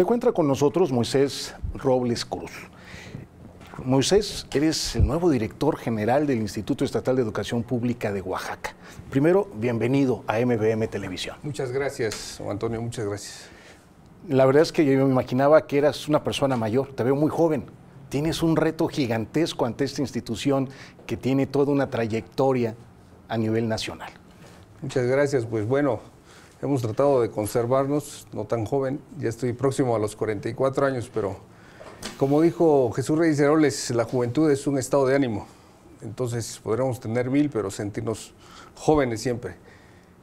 Se encuentra con nosotros Moisés Robles Cruz. Moisés, eres el nuevo director general del Instituto Estatal de Educación Pública de Oaxaca. Primero, bienvenido a MBM Televisión. Muchas gracias, Antonio, muchas gracias. La verdad es que yo me imaginaba que eras una persona mayor, te veo muy joven. Tienes un reto gigantesco ante esta institución que tiene toda una trayectoria a nivel nacional. Muchas gracias, pues bueno, Hemos tratado de conservarnos, no tan joven, ya estoy próximo a los 44 años, pero como dijo Jesús Reyes Heroles, la juventud es un estado de ánimo. Entonces podremos tener mil, pero sentirnos jóvenes siempre.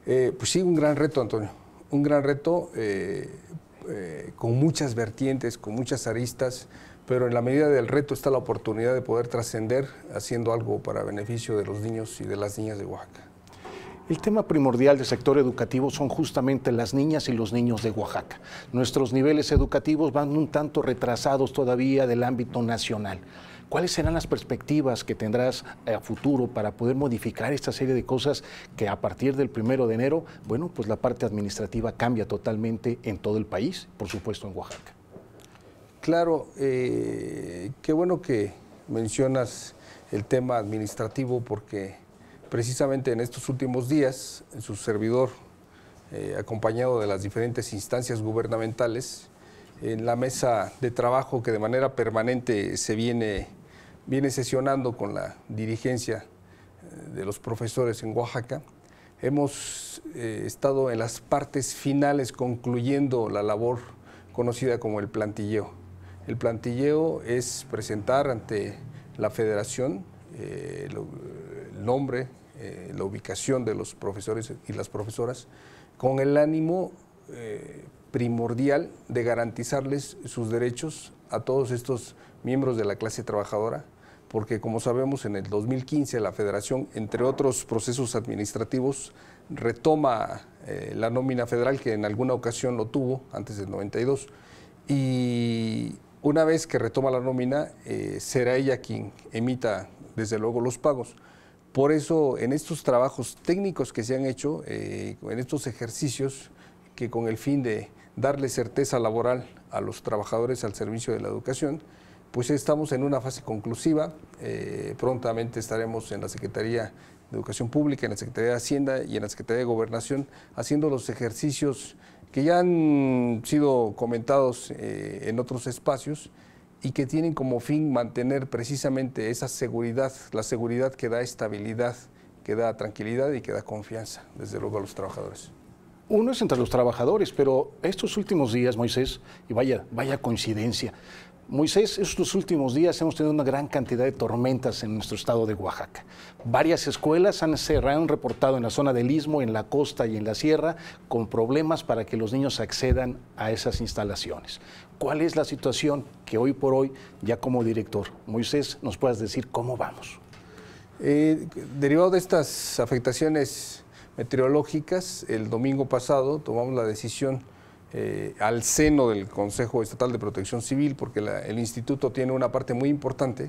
Eh, pues sí, un gran reto, Antonio. Un gran reto eh, eh, con muchas vertientes, con muchas aristas, pero en la medida del reto está la oportunidad de poder trascender haciendo algo para beneficio de los niños y de las niñas de Oaxaca. El tema primordial del sector educativo son justamente las niñas y los niños de Oaxaca. Nuestros niveles educativos van un tanto retrasados todavía del ámbito nacional. ¿Cuáles serán las perspectivas que tendrás eh, a futuro para poder modificar esta serie de cosas que a partir del primero de enero, bueno, pues la parte administrativa cambia totalmente en todo el país, por supuesto en Oaxaca? Claro, eh, qué bueno que mencionas el tema administrativo porque Precisamente en estos últimos días, en su servidor, eh, acompañado de las diferentes instancias gubernamentales, en la mesa de trabajo que de manera permanente se viene, viene sesionando con la dirigencia eh, de los profesores en Oaxaca, hemos eh, estado en las partes finales concluyendo la labor conocida como el plantilleo. El plantilleo es presentar ante la federación el nombre, eh, la ubicación de los profesores y las profesoras con el ánimo eh, primordial de garantizarles sus derechos a todos estos miembros de la clase trabajadora, porque como sabemos en el 2015 la federación, entre otros procesos administrativos, retoma eh, la nómina federal que en alguna ocasión lo tuvo antes del 92 y una vez que retoma la nómina será ella quien emita desde luego los pagos. Por eso, en estos trabajos técnicos que se han hecho, eh, en estos ejercicios, que con el fin de darle certeza laboral a los trabajadores al servicio de la educación, pues estamos en una fase conclusiva. Eh, prontamente estaremos en la Secretaría de Educación Pública, en la Secretaría de Hacienda y en la Secretaría de Gobernación haciendo los ejercicios que ya han sido comentados eh, en otros espacios y que tienen como fin mantener precisamente esa seguridad, la seguridad que da estabilidad, que da tranquilidad y que da confianza, desde luego, a los trabajadores. Uno es entre los trabajadores, pero estos últimos días, Moisés, y vaya, vaya coincidencia, Moisés, estos últimos días hemos tenido una gran cantidad de tormentas en nuestro estado de Oaxaca. Varias escuelas han cerrado, han reportado en la zona del istmo, en la costa y en la sierra, con problemas para que los niños accedan a esas instalaciones. ¿Cuál es la situación que hoy por hoy, ya como director, Moisés, nos puedas decir cómo vamos? Eh, derivado de estas afectaciones meteorológicas, el domingo pasado tomamos la decisión eh, al seno del Consejo Estatal de Protección Civil, porque el instituto tiene una parte muy importante,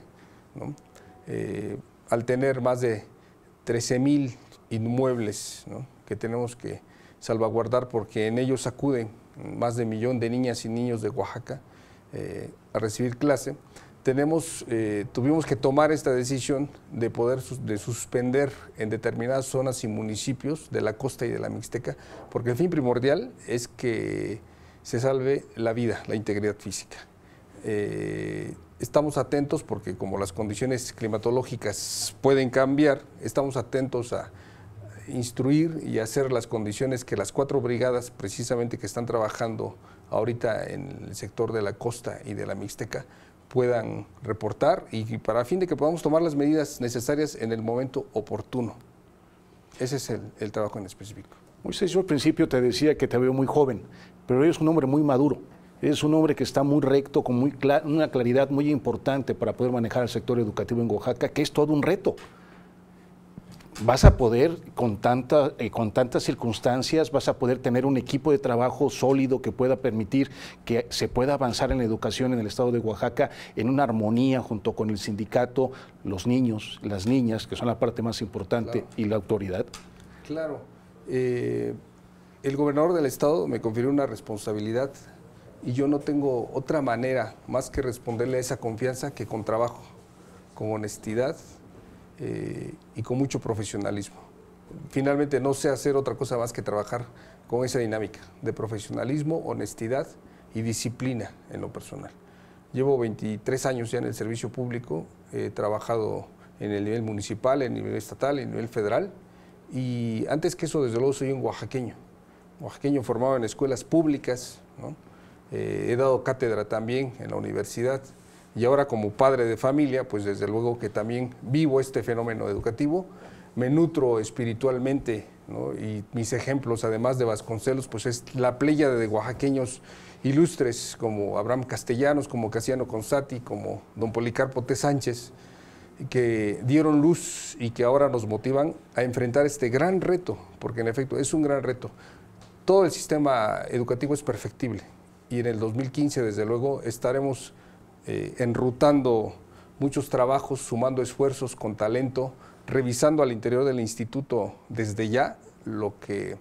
eh, al tener más de 13 mil inmuebles que tenemos que salvaguardar porque en ellos acuden más de un millón de niñas y niños de Oaxaca eh, a recibir clase tenemos, eh, tuvimos que tomar esta decisión de poder suspender en determinadas zonas y municipios de la costa y de la Mixteca, porque el fin primordial es que se salve la vida, la integridad física. Eh, estamos atentos porque como las condiciones climatológicas pueden cambiar, estamos atentos a instruir y hacer las condiciones que las cuatro brigadas precisamente que están trabajando ahorita en el sector de la costa y de la Mixteca puedan reportar y para fin de que podamos tomar las medidas necesarias en el momento oportuno. Ese es el, trabajo en específico. Moisés, yo al principio te decía que te veo muy joven, pero eres un hombre muy maduro. Es un hombre que está muy recto, con muy una claridad muy importante para poder manejar el sector educativo en Oaxaca, que es todo un reto vas a poder con, tanta, eh, con tantas circunstancias, vas a poder tener un equipo de trabajo sólido que pueda permitir que se pueda avanzar en la educación en el estado de Oaxaca en una armonía junto con el sindicato, los niños, las niñas, que son la parte más importante, y la autoridad. Claro. Eh, el gobernador del estado me confirió una responsabilidad y yo no tengo otra manera más que responderle a esa confianza que con trabajo, con honestidad eh, y con mucho profesionalismo. Finalmente no sé hacer otra cosa más que trabajar con esa dinámica de profesionalismo, honestidad y disciplina en lo personal. Llevo 23 años ya en el servicio público, he trabajado en el nivel municipal, en el nivel estatal, en el nivel federal y antes que eso desde luego soy un oaxaqueño, oaxaqueño formado en escuelas públicas, eh, he dado cátedra también en la universidad y ahora como padre de familia, pues desde luego que también vivo este fenómeno educativo, me nutro espiritualmente y mis ejemplos, además de Vasconcelos, pues es la playa de oaxaqueños ilustres como Abraham Castellanos, como Casiano Consati, como don Policarpo T. Sánchez, que dieron luz y que ahora nos motivan a enfrentar este gran reto, porque en efecto es un gran reto. Todo el sistema educativo es perfectible y en el 2015, desde luego, estaremos eh, enrutando muchos trabajos, sumando esfuerzos con talento, revisando al interior del instituto desde ya lo que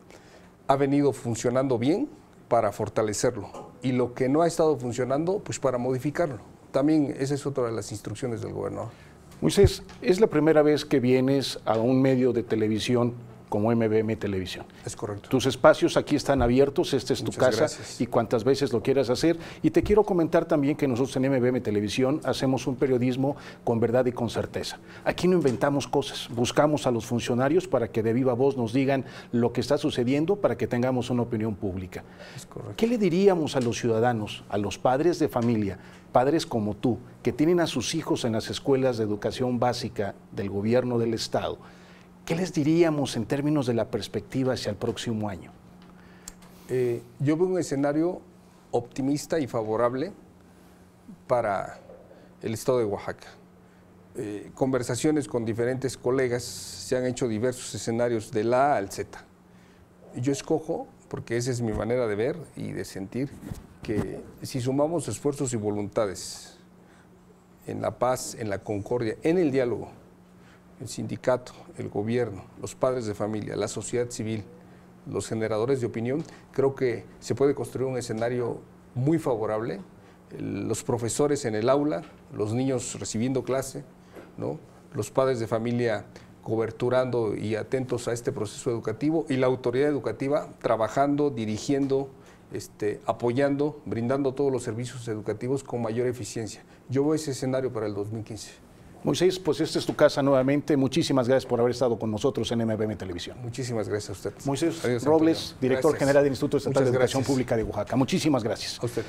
ha venido funcionando bien para fortalecerlo y lo que no ha estado funcionando, pues para modificarlo. También esa es otra de las instrucciones del gobernador. Moisés, es la primera vez que vienes a un medio de televisión como MBM Televisión. Es correcto. Tus espacios aquí están abiertos, esta es tu casa y cuantas veces lo quieras hacer. Y te quiero comentar también que nosotros en MBM Televisión hacemos un periodismo con verdad y con certeza. Aquí no inventamos cosas, buscamos a los funcionarios para que de viva voz nos digan lo que está sucediendo para que tengamos una opinión pública. Es correcto. ¿Qué le diríamos a los ciudadanos, a los padres de familia, padres como tú, que tienen a sus hijos en las escuelas de educación básica del gobierno del Estado? ¿Qué les diríamos en términos de la perspectiva hacia el próximo año? Eh, yo veo un escenario optimista y favorable para el estado de Oaxaca. Eh, conversaciones con diferentes colegas, se han hecho diversos escenarios la A al Z. Yo escojo, porque esa es mi manera de ver y de sentir, que si sumamos esfuerzos y voluntades en la paz, en la concordia, en el diálogo, el sindicato, el gobierno, los padres de familia, la sociedad civil, los generadores de opinión, creo que se puede construir un escenario muy favorable. Los profesores en el aula, los niños recibiendo clase, ¿no? los padres de familia coberturando y atentos a este proceso educativo y la autoridad educativa trabajando, dirigiendo, este, apoyando, brindando todos los servicios educativos con mayor eficiencia. Yo veo ese escenario para el 2015. Moisés, pues esta es tu casa nuevamente. Muchísimas gracias por haber estado con nosotros en MBM Televisión. Muchísimas gracias a usted. Moisés Robles, director general del Instituto Estatal de Educación Pública de Oaxaca. Muchísimas gracias. A usted.